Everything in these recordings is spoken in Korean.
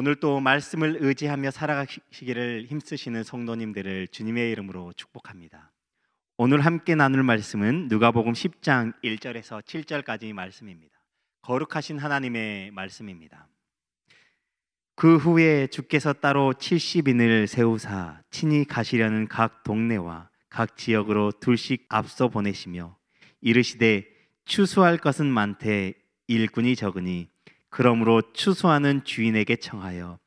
오늘 도 말씀을 의지하며 살아가시기를 힘쓰시는 성도님들을 주님의 이름으로 축복합니다. 오늘 함께 나눌 말씀은 누가복음 10장 1절에서 7절까지 말씀입니다. 거룩하신 하나님의 말씀입니다. 그 후에 주께서 따로 70인을 세우사 친히 가시려는 각 동네와 각 지역으로 둘씩 앞서 보내시며 이르시되 추수할 것은 많되 일꾼이 적으니 그러므로 추수하는 주인에게 청하여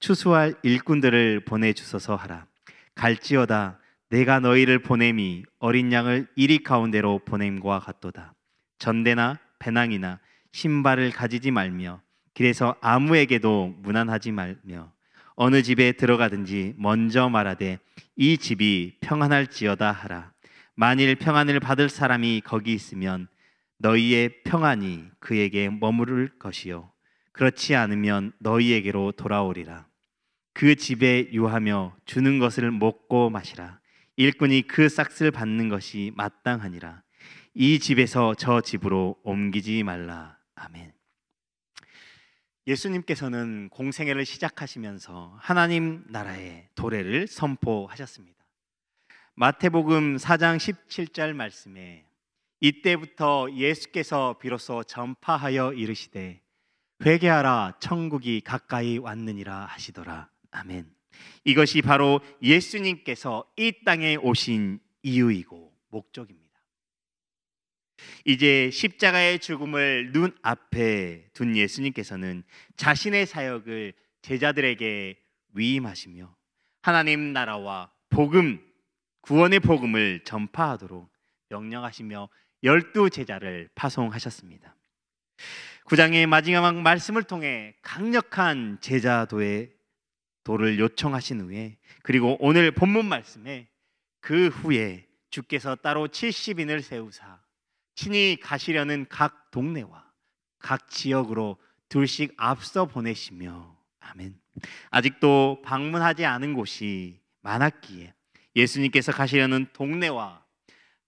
추수할 일꾼들을 보내주소서 하라. 갈지어다 내가 너희를 보냄이 어린 양을 이리 가운데로 보냄과 같도다. 전대나 배낭이나 신발을 가지지 말며 길에서 아무에게도 무난하지 말며 어느 집에 들어가든지 먼저 말하되 이 집이 평안할지어다 하라. 만일 평안을 받을 사람이 거기 있으면 너희의 평안이 그에게 머무를 것이요 그렇지 않으면 너희에게로 돌아오리라 그 집에 유하며 주는 것을 먹고 마시라 일꾼이 그 싹스를 받는 것이 마땅하니라 이 집에서 저 집으로 옮기지 말라 아멘 예수님께서는 공생애를 시작하시면서 하나님 나라의 도래를 선포하셨습니다 마태복음 4장 17절 말씀에 이때부터 예수께서 비로소 전파하여 이르시되 회개하라 천국이 가까이 왔느니라 하시더라. 아멘. 이것이 바로 예수님께서 이 땅에 오신 이유이고 목적입니다. 이제 십자가의 죽음을 눈앞에 둔 예수님께서는 자신의 사역을 제자들에게 위임하시며 하나님 나라와 복음 구원의 복음을 전파하도록 명령하시며 열두 제자를 파송하셨습니다. 구장의 마지막 말씀을 통해 강력한 제자도의 도를 요청하신 후에 그리고 오늘 본문 말씀에 그 후에 주께서 따로 70인을 세우사 친히 가시려는 각 동네와 각 지역으로 둘씩 앞서 보내시며 아멘. 아직도 방문하지 않은 곳이 많았기에 예수님께서 가시려는 동네와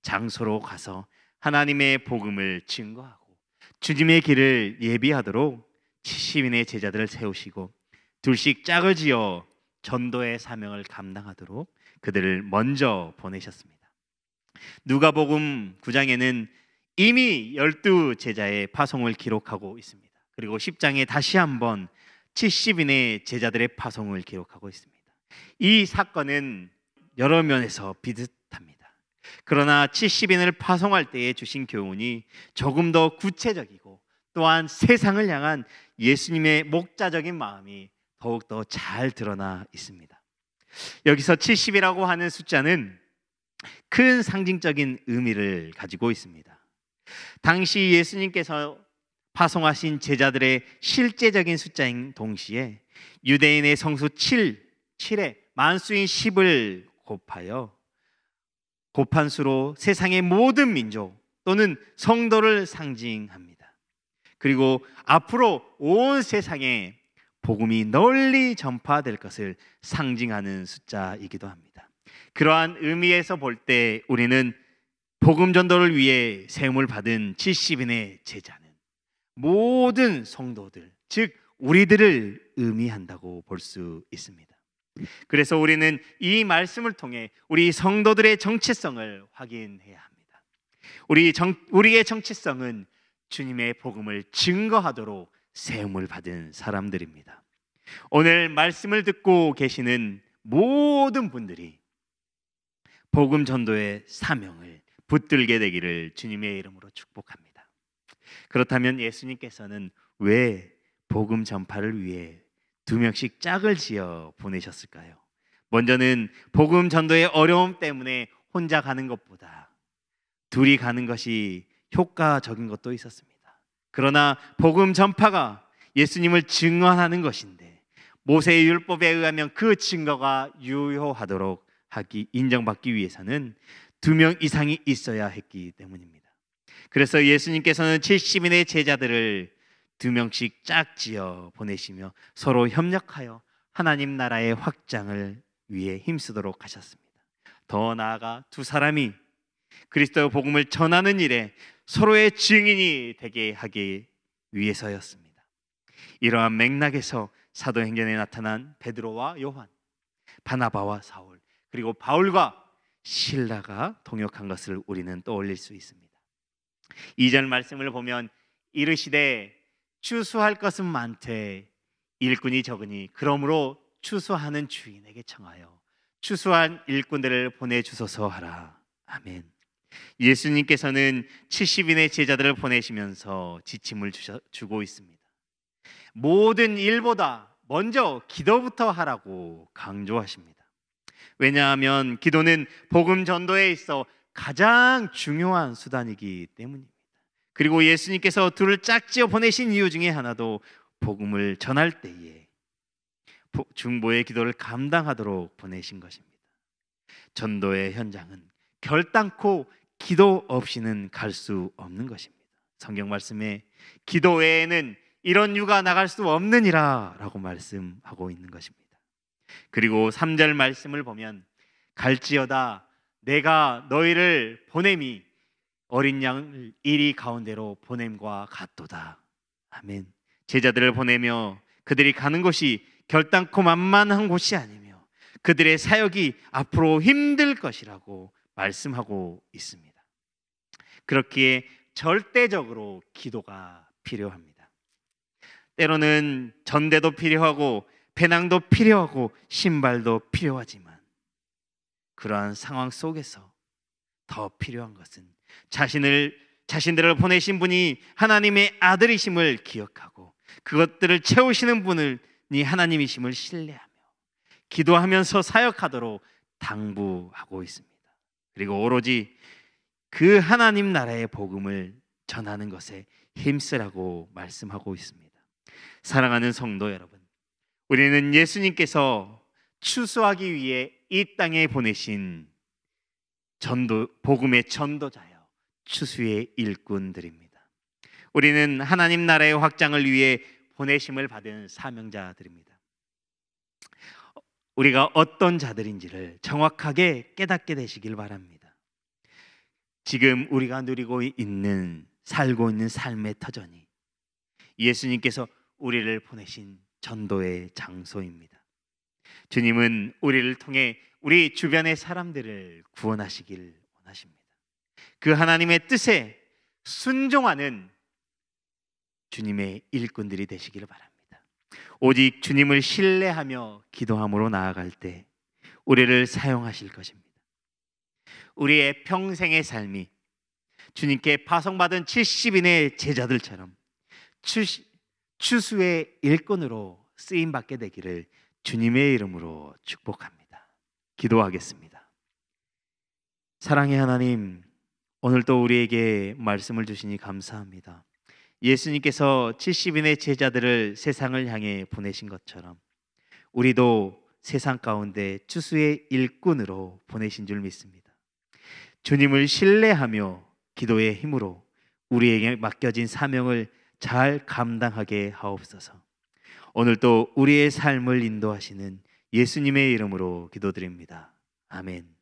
장소로 가서 하나님의 복음을 증거하고 주님의 길을 예비하도록 70인의 제자들을 세우시고 둘씩 짝을 지어 전도의 사명을 감당하도록 그들을 먼저 보내셨습니다. 누가복음 9장에는 이미 열두 제자의 파송을 기록하고 있습니다. 그리고 10장에 다시 한번 70인의 제자들의 파송을 기록하고 있습니다. 이 사건은 여러 면에서 비슷 그러나 70인을 파송할 때에 주신 교훈이 조금 더 구체적이고 또한 세상을 향한 예수님의 목자적인 마음이 더욱더 잘 드러나 있습니다. 여기서 70이라고 하는 숫자는 큰 상징적인 의미를 가지고 있습니다. 당시 예수님께서 파송하신 제자들의 실제적인 숫자인 동시에 유대인의 성수 7, 7에 만수인 10을 곱하여 고판수로 세상의 모든 민족 또는 성도를 상징합니다. 그리고 앞으로 온 세상에 복음이 널리 전파될 것을 상징하는 숫자이기도 합니다. 그러한 의미에서 볼 때 우리는 복음 전도를 위해 세움을 받은 70인의 제자는 모든 성도들, 즉 우리들을 의미한다고 볼 수 있습니다. 그래서 우리는 이 말씀을 통해 우리 성도들의 정체성을 확인해야 합니다. 우리 정, 우리의 정체성은 주님의 복음을 증거하도록 세움을 받은 사람들입니다. 오늘 말씀을 듣고 계시는 모든 분들이 복음 전도의 사명을 붙들게 되기를 주님의 이름으로 축복합니다. 그렇다면 예수님께서는 왜 복음 전파를 위해 두 명씩 짝을 지어 보내셨을까요? 먼저는 복음 전도의 어려움 때문에 혼자 가는 것보다 둘이 가는 것이 효과적인 것도 있었습니다. 그러나 복음 전파가 예수님을 증언하는 것인데 모세의 율법에 의하면 그 증거가 유효하도록 하기 인정받기 위해서는 두 명 이상이 있어야 했기 때문입니다. 그래서 예수님께서는 70인의 제자들을 두 명씩 짝지어 보내시며 서로 협력하여 하나님 나라의 확장을 위해 힘쓰도록 하셨습니다. 더 나아가 두 사람이 그리스도의 복음을 전하는 일에 서로의 증인이 되게 하기 위해서였습니다. 이러한 맥락에서 사도행전에 나타난 베드로와 요한, 바나바와 사울, 그리고 바울과 신라가 동역한 것을 우리는 떠올릴 수 있습니다. 2절 말씀을 보면 이르시되 추수할 것은 많되 일꾼이 적으니 그러므로 추수하는 주인에게 청하여 추수한 일꾼들을 보내 주소서 하라. 아멘. 예수님께서는 70인의 제자들을 보내시면서 지침을 주셔, 주고 있습니다. 모든 일보다 먼저 기도부터 하라고 강조하십니다. 왜냐하면 기도는 복음 전도에 있어 가장 중요한 수단이기 때문입니다. 그리고 예수님께서 둘을 짝지어 보내신 이유 중에 하나도 복음을 전할 때에 중보의 기도를 감당하도록 보내신 것입니다. 전도의 현장은 결단코 기도 없이는 갈 수 없는 것입니다. 성경 말씀에 기도 외에는 이런 유가 나갈 수 없느니라라고 말씀하고 있는 것입니다. 그리고 3절 말씀을 보면 갈지어다 내가 너희를 보냄이 어린 양을 이리 가운데로 보냄과 같도다. 아멘. 제자들을 보내며 그들이 가는 곳이 결단코 만만한 곳이 아니며 그들의 사역이 앞으로 힘들 것이라고 말씀하고 있습니다. 그렇기에 절대적으로 기도가 필요합니다. 때로는 전대도 필요하고 배낭도 필요하고 신발도 필요하지만 그러한 상황 속에서 더 필요한 것은 자신을 자신들을 보내신 분이 하나님의 아들이심을 기억하고 그것들을 채우시는 분을 이 하나님이심을 신뢰하며 기도하면서 사역하도록 당부하고 있습니다. 그리고 오로지 그 하나님 나라의 복음을 전하는 것에 힘쓰라고 말씀하고 있습니다. 사랑하는 성도 여러분, 우리는 예수님께서 추수하기 위해 이 땅에 보내신 전도 복음의 전도자예요. 추수의 일꾼들입니다. 우리는 하나님 나라의 확장을 위해 보내심을 받은 사명자들입니다. 우리가 어떤 자들인지를 정확하게 깨닫게 되시길 바랍니다. 지금 우리가 누리고 있는 살고 있는 삶의 터전이 예수님께서 우리를 보내신 전도의 장소입니다. 주님은 우리를 통해 우리 주변의 사람들을 구원하시길 그 하나님의 뜻에 순종하는 주님의 일꾼들이 되시기를 바랍니다. 오직 주님을 신뢰하며 기도함으로 나아갈 때 우리를 사용하실 것입니다. 우리의 평생의 삶이 주님께 파송받은 70인의 제자들처럼 추수의 일꾼으로 쓰임 받게 되기를 주님의 이름으로 축복합니다. 기도하겠습니다. 사랑의 하나님, 오늘 도 우리에게 말씀을 주시니 감사합니다. 예수님께서 70인의 제자들을 세상을 향해 보내신 것처럼 우리도 세상 가운데 추수의 일꾼으로 보내신 줄 믿습니다. 주님을 신뢰하며 기도의 힘으로 우리에게 맡겨진 사명을 잘 감당하게 하옵소서. 오늘 또 우리의 삶을 인도하시는 예수님의 이름으로 기도드립니다. 아멘.